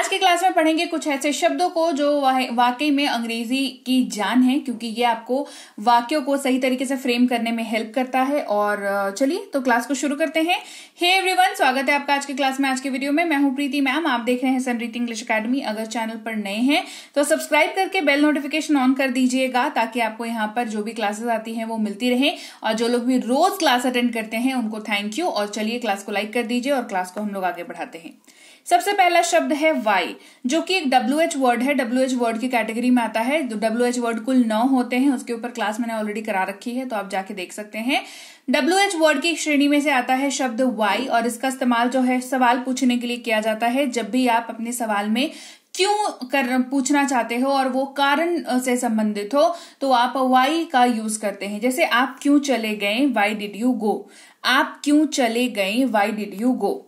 आज के क्लास में पढ़ेंगे कुछ ऐसे शब्दों को जो वाकई में अंग्रेजी की जान है क्योंकि ये आपको वाक्यों को सही तरीके से फ्रेम करने में हेल्प करता है और चलिए तो क्लास को शुरू करते हैं हे एवरीवन स्वागत है आपका आज के क्लास में आज के वीडियो में मैं हूं प्रीति मैम आप देख रहे हैं रीति इंग्लिश अकेडमी अगर चैनल पर नए हैं तो सब्सक्राइब करके बेल नोटिफिकेशन ऑन कर दीजिएगा ताकि आपको यहाँ पर जो भी क्लासेस आती है वो मिलती रहे और जो लोग भी रोज क्लास अटेंड करते हैं उनको थैंक यू और चलिए क्लास को लाइक कर दीजिए और क्लास को हम लोग आगे बढ़ाते हैं सबसे पहला शब्द है वाई जो कि एक डब्ल्यू एच वर्ड है डब्ल्यू एच वर्ड की कैटेगरी में आता है डब्ल्यू एच वर्ड कुल नौ होते हैं उसके ऊपर क्लास मैंने ऑलरेडी करा रखी है तो आप जाके देख सकते हैं डब्ल्यू एच वर्ड की श्रेणी में से आता है शब्द वाई और इसका इस्तेमाल जो है सवाल पूछने के लिए किया जाता है जब भी आप अपने सवाल में क्यों कर पूछना चाहते हो और वो कारण से संबंधित हो तो आप वाई का यूज करते हैं जैसे आप क्यों चले गए वाई डिड यू गो आप क्यों चले गए why did you go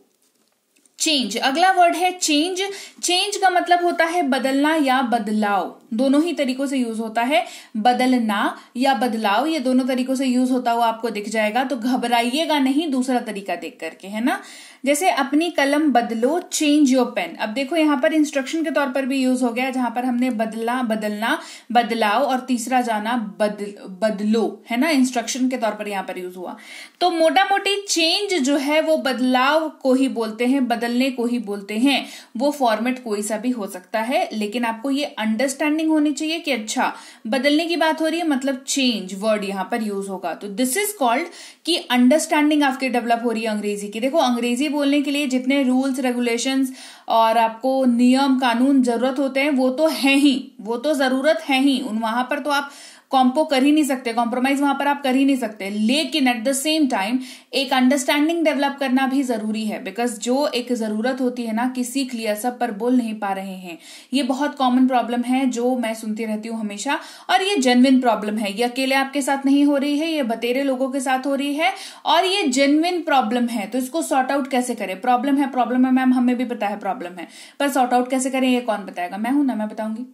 change अगला वर्ड है चेंज चेंज का मतलब होता है बदलना या बदलाव दोनों ही तरीकों से यूज होता है बदलना या बदलाव ये दोनों तरीकों से यूज होता हुआ आपको दिख जाएगा तो घबराइएगा नहीं दूसरा तरीका देख करके है ना जैसे अपनी कलम बदलो चेंज योर पेन अब देखो यहां पर इंस्ट्रक्शन के तौर पर भी यूज हो गया जहां पर हमने बदला बदलना बदलाव और तीसरा जाना बदल बदलो है ना इंस्ट्रक्शन के तौर पर यहां पर यूज हुआ तो मोटा मोटी चेंज जो है वो बदलाव को ही बोलते हैं बदलने को ही बोलते हैं वो फॉर्मेट कोई सा भी हो सकता है लेकिन आपको ये अंडरस्टैंडिंग अंडरस्टैंडिंग होनी चाहिए कि अच्छा बदलने की बात हो रही है मतलब चेंज वर्ड यहां पर यूज होगा तो दिस इज कॉल्ड कि अंडरस्टैंडिंग आपकी डेवलप हो रही है अंग्रेजी की देखो अंग्रेजी बोलने के लिए जितने रूल्स रेगुलेशन और आपको नियम कानून जरूरत होते हैं वो तो है ही वो तो जरूरत है ही उन वहां पर तो आप कॉम्पो कर ही नहीं सकते कॉम्प्रोमाइज वहां पर आप कर ही नहीं सकते लेकिन एट द सेम टाइम एक अंडरस्टैंडिंग डेवलप करना भी जरूरी है बिकॉज जो एक जरूरत होती है ना कि सीख लिया सब पर बोल नहीं पा रहे हैं ये बहुत कॉमन प्रॉब्लम है जो मैं सुनती रहती हूँ हमेशा और ये जेनविन प्रॉब्लम है ये अकेले आपके साथ नहीं हो रही है ये बतेरे लोगों के साथ हो रही है और ये जेनविन प्रॉब्लम है तो इसको सॉर्ट आउट कैसे करें प्रॉब्लम है प्रॉब्लम है मैम हमें भी पता है प्रॉब्लम है पर सॉर्ट आउट कैसे करें ये कौन बताएगा मैं हूं ना मैं बताऊंगी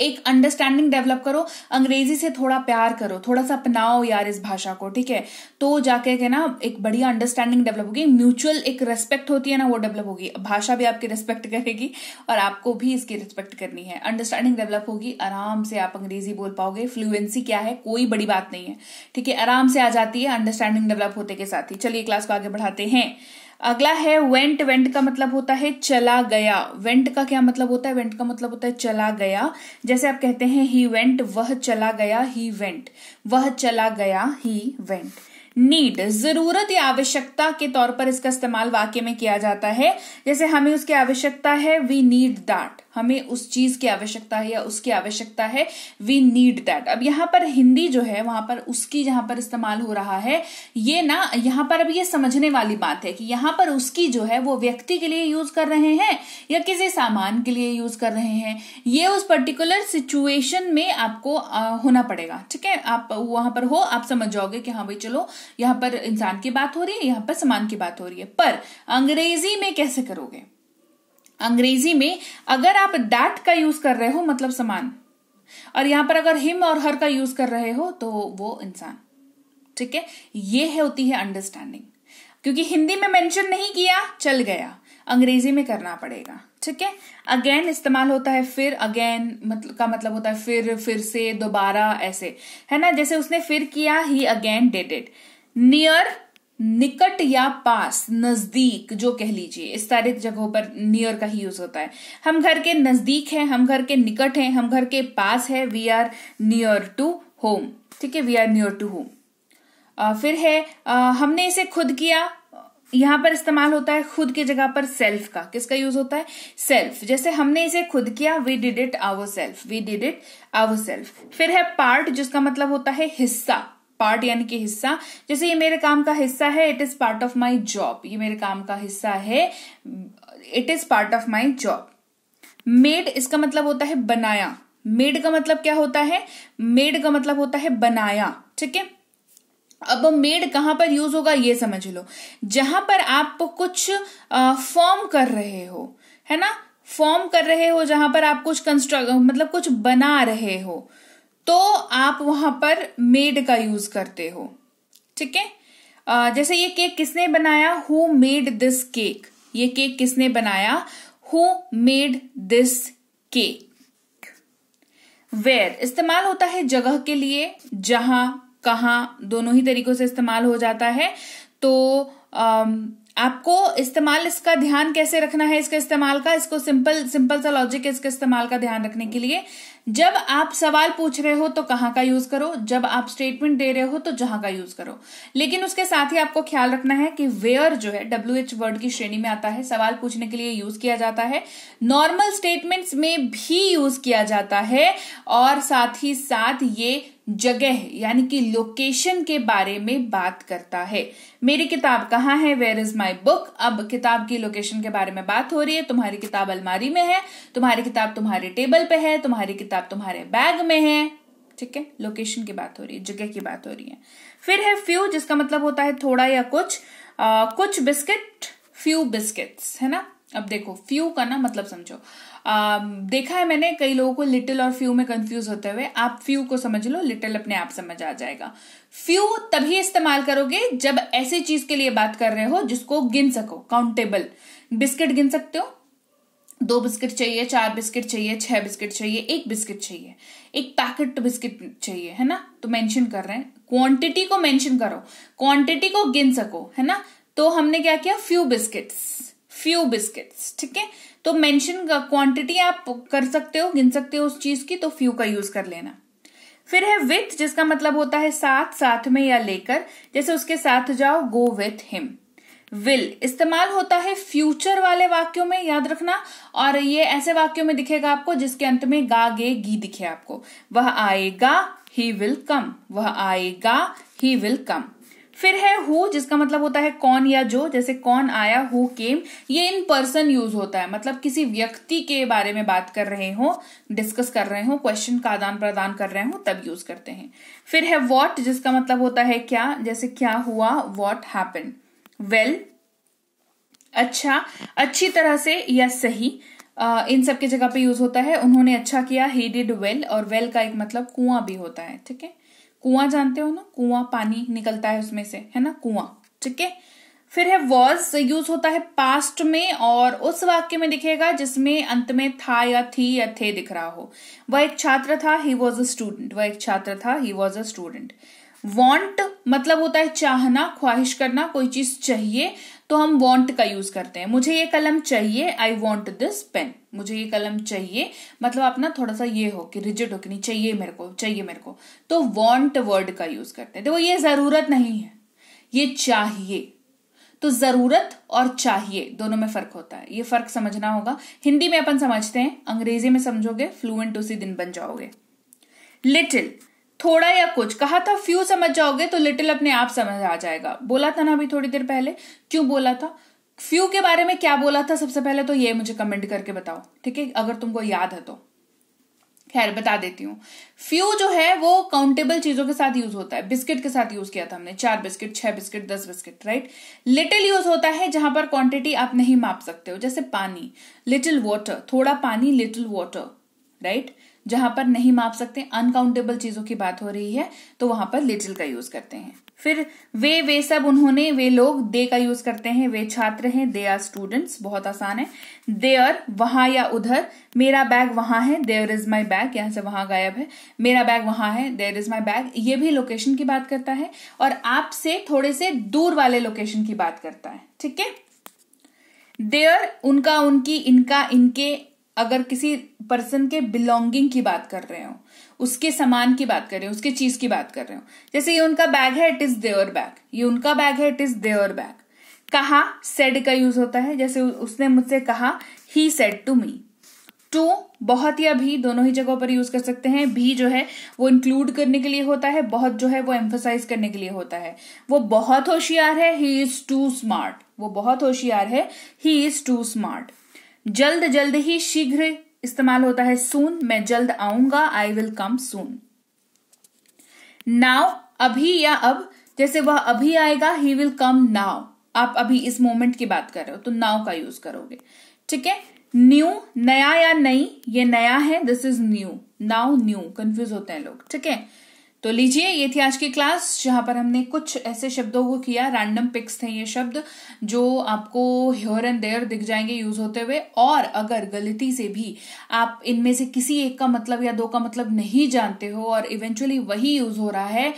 एक अंडरस्टैंडिंग डेवलप करो अंग्रेजी से थोड़ा प्यार करो थोड़ा सा अपनाओ यार इस भाषा को ठीक है तो जाके के ना एक बढ़िया अंडरस्टैंडिंग डेवलप होगी म्यूचुअल एक रेस्पेक्ट होती है ना वो डेवलप होगी भाषा भी आपकी रेस्पेक्ट करेगी और आपको भी इसकी रिस्पेक्ट करनी है अंडरस्टैंडिंग डेवलप होगी आराम से आप अंग्रेजी बोल पाओगे फ्लुएंसी क्या है कोई बड़ी बात नहीं है ठीक है आराम से आ जाती है अंडरस्टैंडिंग डेवलप होते के साथ ही चलिए क्लास को आगे बढ़ाते हैं अगला है वेंट वेंट का मतलब होता है चला गया वेंट का क्या मतलब होता है वेंट का मतलब होता है चला गया जैसे आप कहते हैं ही वेंट वह चला गया ही वेंट वह चला गया ही वेंट नीड जरूरत या आवश्यकता के तौर पर इसका इस्तेमाल वाक्य में किया जाता है जैसे हमें उसकी आवश्यकता है वी नीड दैट हमें उस चीज की आवश्यकता है या उसकी आवश्यकता है वी नीड दैट अब यहां पर हिंदी जो है वहां पर उसकी जहां पर इस्तेमाल हो रहा है ये ना यहाँ पर अब ये समझने वाली बात है कि यहां पर उसकी जो है वो व्यक्ति के लिए यूज कर रहे हैं या किसी सामान के लिए यूज कर रहे हैं ये उस पर्टिकुलर सिचुएशन में आपको होना पड़ेगा ठीक है आप वहां पर हो आप समझ जाओगे कि हाँ भाई चलो यहां पर इंसान की बात हो रही है यहां पर सामान की बात हो रही है पर अंग्रेजी में कैसे करोगे अंग्रेजी में अगर आप दैट का यूज कर रहे हो मतलब समान और यहां पर अगर हिम और हर का यूज कर रहे हो तो वो इंसान ठीक है ये है होती है अंडरस्टैंडिंग क्योंकि हिंदी में मेंशन नहीं किया चल गया अंग्रेजी में करना पड़ेगा ठीक है अगेन इस्तेमाल होता है फिर अगेन मतलब का मतलब होता है फिर फिर से दोबारा ऐसे है ना जैसे उसने फिर किया ही अगेन डेटेड नियर निकट या पास नजदीक जो कह लीजिए इस सारे जगहों पर नियर का ही यूज होता है हम घर के नजदीक हैं हम घर के निकट हैं हम घर के पास है we are near to home ठीक है we are near to home फिर है आ, हमने इसे खुद किया यहां पर इस्तेमाल होता है खुद की जगह पर सेल्फ का किसका यूज होता है सेल्फ जैसे हमने इसे खुद किया we did it our self we did it our self फिर है पार्ट जिसका मतलब होता है हिस्सा पार्ट यानी कि हिस्सा जैसे ये मेरे काम का हिस्सा है it is part of my job ये मेरे काम का हिस्सा है it is part of my job made इसका मतलब होता है बनाया मेड का मतलब क्या होता है मेड का मतलब होता है बनाया ठीक है अब मेड कहां पर यूज होगा ये समझ लो जहां पर आप कुछ फॉर्म कर रहे हो है ना फॉर्म कर रहे हो जहां पर आप कुछ कंस्ट्रक्ट मतलब कुछ बना रहे हो तो आप वहां पर मेड का यूज करते हो ठीक है जैसे ये केक किसने बनाया हु मेड दिस केक ये केक किसने बनाया who made this cake where इस्तेमाल होता है जगह के लिए जहां कहा दोनों ही तरीकों से इस्तेमाल हो जाता है तो आपको इस्तेमाल इसका ध्यान कैसे रखना है इसके इस्तेमाल का इसको सिंपल सिंपल सा लॉजिक है इसके इस्तेमाल का ध्यान रखने के लिए जब आप सवाल पूछ रहे हो तो कहां का यूज करो जब आप स्टेटमेंट दे रहे हो तो जहां का यूज करो लेकिन उसके साथ ही आपको ख्याल रखना है कि वेयर जो है डब्ल्यू एच वर्ड की श्रेणी में आता है सवाल पूछने के लिए यूज किया जाता है नॉर्मल स्टेटमेंट्स में भी यूज किया जाता है और साथ ही साथ ये जगह यानी कि लोकेशन के बारे में बात करता है मेरी किताब कहाँ है where is my my book अब किताब की लोकेशन के बारे में बात हो रही है तुम्हारी किताब अलमारी में है तुम्हारी किताब तुम्हारे टेबल पे है तुम्हारी किताब तुम्हारे बैग में है ठीक है लोकेशन की बात हो रही है जगह की बात हो रही है फिर है फ्यू जिसका मतलब होता है थोड़ा या कुछ आ, कुछ बिस्किट फ्यू बिस्किट्स है ना अब देखो फ्यू का ना मतलब समझो Um, देखा है मैंने कई लोगों को लिटिल और फ्यू में कंफ्यूज होते हुए आप फ्यू को समझ लो लिटिल अपने आप समझ आ जाएगा फ्यू तभी इस्तेमाल करोगे जब ऐसी चीज के लिए बात कर रहे हो जिसको गिन सको काउंटेबल बिस्किट गिन सकते हो दो बिस्किट चाहिए चार बिस्किट चाहिए छह बिस्किट चाहिए एक बिस्किट चाहिए एक पैकेट बिस्किट चाहिए है ना तो मेंशन कर रहे हैं क्वांटिटी को मेंशन करो क्वांटिटी को गिन सको है ना तो हमने क्या किया फ्यू बिस्किट्स फ्यू बिस्किट्स ठीक है तो मेंशन क्वांटिटी आप कर सकते हो गिन सकते हो उस चीज की तो फ्यू का यूज कर लेना फिर है विथ जिसका मतलब होता है साथ साथ में या लेकर जैसे उसके साथ जाओ गो विथ हिम विल इस्तेमाल होता है फ्यूचर वाले वाक्यों में याद रखना और ये ऐसे वाक्यों में दिखेगा आपको जिसके अंत में गा गे गी दिखे आपको वह आएगा ही विल कम वह आएगा ही विल कम फिर है हु जिसका मतलब होता है कौन या जो जैसे कौन आया हु केम ये इन पर्सन यूज होता है मतलब किसी व्यक्ति के बारे में बात कर रहे हो डिस्कस कर रहे हो क्वेश्चन का आदान प्रदान कर रहे हो तब यूज करते हैं फिर है वॉट जिसका मतलब होता है क्या जैसे क्या हुआ वॉट हैपन वेल अच्छा अच्छी तरह से या सही Uh, इन सब के जगह पे यूज होता है उन्होंने अच्छा किया ही डिड वेल और वेल का एक मतलब कुआं भी होता है ठीक है कुआं जानते हो ना कुआं पानी निकलता है उसमें से है ना कुआं ठीक है फिर है वॉज यूज होता है पास्ट में और उस वाक्य में दिखेगा जिसमें अंत में था या थी या थे दिख रहा हो वह एक छात्र था ही वॉज अ स्टूडेंट वह एक छात्र था he was a student want मतलब होता है चाहना ख्वाहिश करना कोई चीज चाहिए तो हम वॉन्ट का यूज करते हैं मुझे ये कलम चाहिए आई वॉन्ट दिस पेन मुझे ये कलम चाहिए मतलब आप ना थोड़ा सा ये हो कि रिजिट हो कि नहीं चाहिए मेरे को चाहिए मेरे को तो वॉन्ट वर्ड का यूज करते हैं देखो ये जरूरत नहीं है ये चाहिए तो जरूरत और चाहिए दोनों में फर्क होता है ये फर्क समझना होगा हिंदी में अपन समझते हैं अंग्रेजी में समझोगे फ्लुएंट उसी दिन बन जाओगे लिटिल थोड़ा या कुछ कहा था फ्यू समझ जाओगे तो लिटिल अपने आप समझ आ जाएगा बोला था ना अभी थोड़ी देर पहले क्यों बोला था फ्यू के बारे में क्या बोला था सबसे पहले तो ये मुझे कमेंट करके बताओ ठीक है अगर तुमको याद है तो खैर बता देती हूँ फ्यू जो है वो काउंटेबल चीजों के साथ यूज होता है बिस्किट के साथ यूज किया था हमने चार बिस्किट छह बिस्किट दस बिस्किट राइट लिटिल यूज होता है जहां पर क्वांटिटी आप नहीं माप सकते हो जैसे पानी लिटिल वाटर थोड़ा पानी लिटिल वाटर राइट right? जहां पर नहीं माप सकते अनकाउंटेबल चीजों की बात हो रही है तो वहां पर लिटिल का यूज करते हैं फिर वे वे सब उन्होंने वे लोग दे का यूज करते हैं वे छात्र हैं दे आर स्टूडेंट्स बहुत आसान है देअर वहां या उधर मेरा बैग वहां है देअर इज माई बैग यहां से वहां गायब है मेरा बैग वहां है देर इज माई बैग ये भी लोकेशन की बात करता है और आपसे थोड़े से दूर वाले लोकेशन की बात करता है ठीक है देअर उनका उनकी इनका इनके अगर किसी पर्सन के बिलोंगिंग की बात कर रहे हो उसके सामान की बात कर रहे हो उसके चीज की बात कर रहे हो जैसे ये उनका बैग है इट इज देअर बैग ये उनका बैग है इट इज देअर बैग कहा सेड का यूज होता है जैसे उसने मुझसे कहा he said to me too बहुत या भी दोनों ही जगहों पर यूज कर सकते हैं भी जो है वो इंक्लूड करने के लिए होता है बहुत जो है वो एम्फोसाइज करने के लिए होता है वो बहुत होशियार है ही इज टू स्मार्ट वो बहुत होशियार है ही इज टू स्मार्ट जल्द जल्द ही शीघ्र इस्तेमाल होता है सून मैं जल्द आऊंगा I will come soon now अभी या अब जैसे वह अभी आएगा ही विल कम नाउ आप अभी इस मोमेंट की बात कर रहे हो तो नाउ का यूज करोगे ठीक है न्यू नया या नई ये नया है this is new now new confuse होते हैं लोग ठीक है तो लीजिए ये थी आज की क्लास जहां पर हमने कुछ ऐसे शब्दों को किया रैंडम पिक्स थे ये शब्द जो आपको ह्योर एंड देयर दिख जाएंगे यूज होते हुए और अगर गलती से भी आप इनमें से किसी एक का मतलब या दो का मतलब नहीं जानते हो और इवेंचुअली वही यूज हो रहा है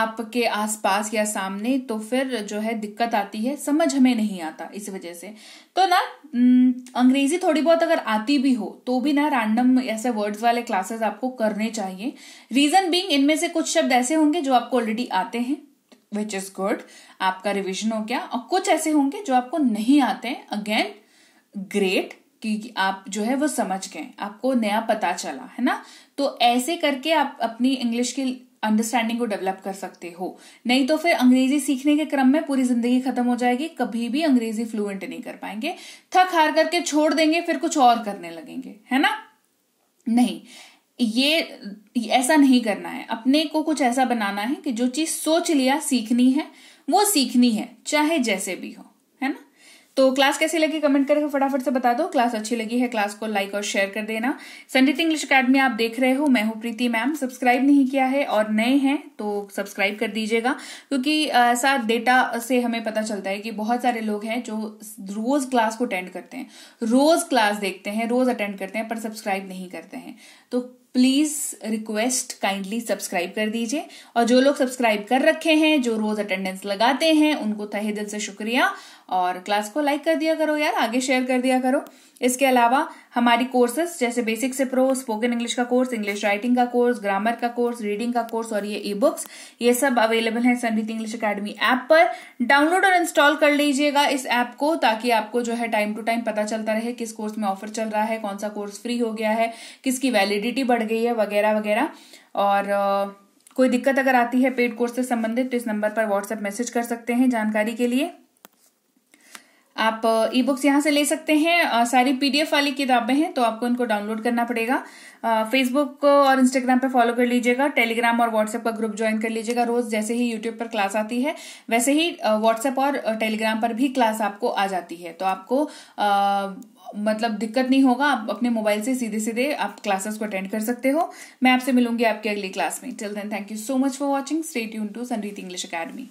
आपके आसपास या सामने तो फिर जो है दिक्कत आती है समझ हमें नहीं आता इस वजह से तो ना हम्म, अंग्रेजी थोड़ी बहुत अगर आती भी हो तो भी ना रैंडम ऐसे वर्ड्स वाले क्लासेस आपको करने चाहिए रीजन बींग इनमें से कुछ शब्द ऐसे होंगे जो आपको ऑलरेडी आते हैं विच इज गुड आपका रिविजन हो गया और कुछ ऐसे होंगे जो आपको नहीं आते हैं अगेन ग्रेट कि आप जो है वो समझ गए आपको नया पता चला है ना तो ऐसे करके आप अपनी इंग्लिश की अंडरस्टैंडिंग को डेवलप कर सकते हो नहीं तो फिर अंग्रेजी सीखने के क्रम में पूरी जिंदगी खत्म हो जाएगी कभी भी अंग्रेजी फ्लुएंट नहीं कर पाएंगे थक हार करके छोड़ देंगे फिर कुछ और करने लगेंगे है ना नहीं ये ऐसा नहीं करना है अपने को कुछ ऐसा बनाना है कि जो चीज सोच लिया सीखनी है वो सीखनी है चाहे जैसे भी हो तो क्लास कैसी लगी कमेंट करके फटाफट से बता दो क्लास अच्छी लगी है क्लास को लाइक और शेयर कर देना संडित इंग्लिश अकेडमी आप देख रहे हो मैं हूं प्रीति मैम सब्सक्राइब नहीं किया है और नए हैं तो सब्सक्राइब कर दीजिएगा क्योंकि ऐसा डेटा से हमें पता चलता है कि बहुत सारे लोग हैं जो रोज क्लास को अटेंड करते हैं रोज क्लास देखते हैं रोज अटेंड करते हैं पर सब्सक्राइब नहीं करते हैं तो प्लीज रिक्वेस्ट काइंडली सब्सक्राइब कर दीजिए और जो लोग सब्सक्राइब कर रखे हैं जो रोज अटेंडेंस लगाते हैं उनको तहे दिल से शुक्रिया और क्लास को लाइक कर दिया करो यार आगे शेयर कर दिया करो इसके अलावा हमारी कोर्सेज जैसे बेसिक से प्रो स्पोकन इंग्लिश का कोर्स इंग्लिश राइटिंग का कोर्स ग्रामर का कोर्स रीडिंग का कोर्स और ये ई बुक्स ये सब अवेलेबल है संगीत इंग्लिश अकेडमी ऐप पर डाउनलोड और इंस्टॉल कर लीजिएगा इस ऐप को ताकि आपको जो है टाइम टू टाइम पता चलता रहे किस कोर्स में ऑफर चल रहा है कौन सा कोर्स फ्री हो गया है किसकी वैलिडिटी बढ़ गई है वगैरह वगैरह और कोई दिक्कत अगर आती है पेड कोर्स से संबंधित तो इस नंबर पर व्हाट्सएप मैसेज कर सकते हैं जानकारी के लिए आप ई बुक्स यहाँ से ले सकते हैं सारी पीडीएफ वाली किताबें हैं तो आपको इनको डाउनलोड करना पड़ेगा फेसबुक और इंस्टाग्राम पे फॉलो कर लीजिएगा टेलीग्राम और व्हाट्सएप का ग्रुप ज्वाइन कर लीजिएगा रोज जैसे ही यूट्यूब पर क्लास आती है वैसे ही व्हाट्सएप और टेलीग्राम पर भी क्लास आपको आ जाती है तो आपको आ, मतलब दिक्कत नहीं होगा आप अपने मोबाइल से सीधे सीधे आप क्लासेस को अटेंड कर सकते हो मैं आपसे मिलूंगी आपकी अगली क्लास में till then thank you so much for watching stay tune to Sangeet English academy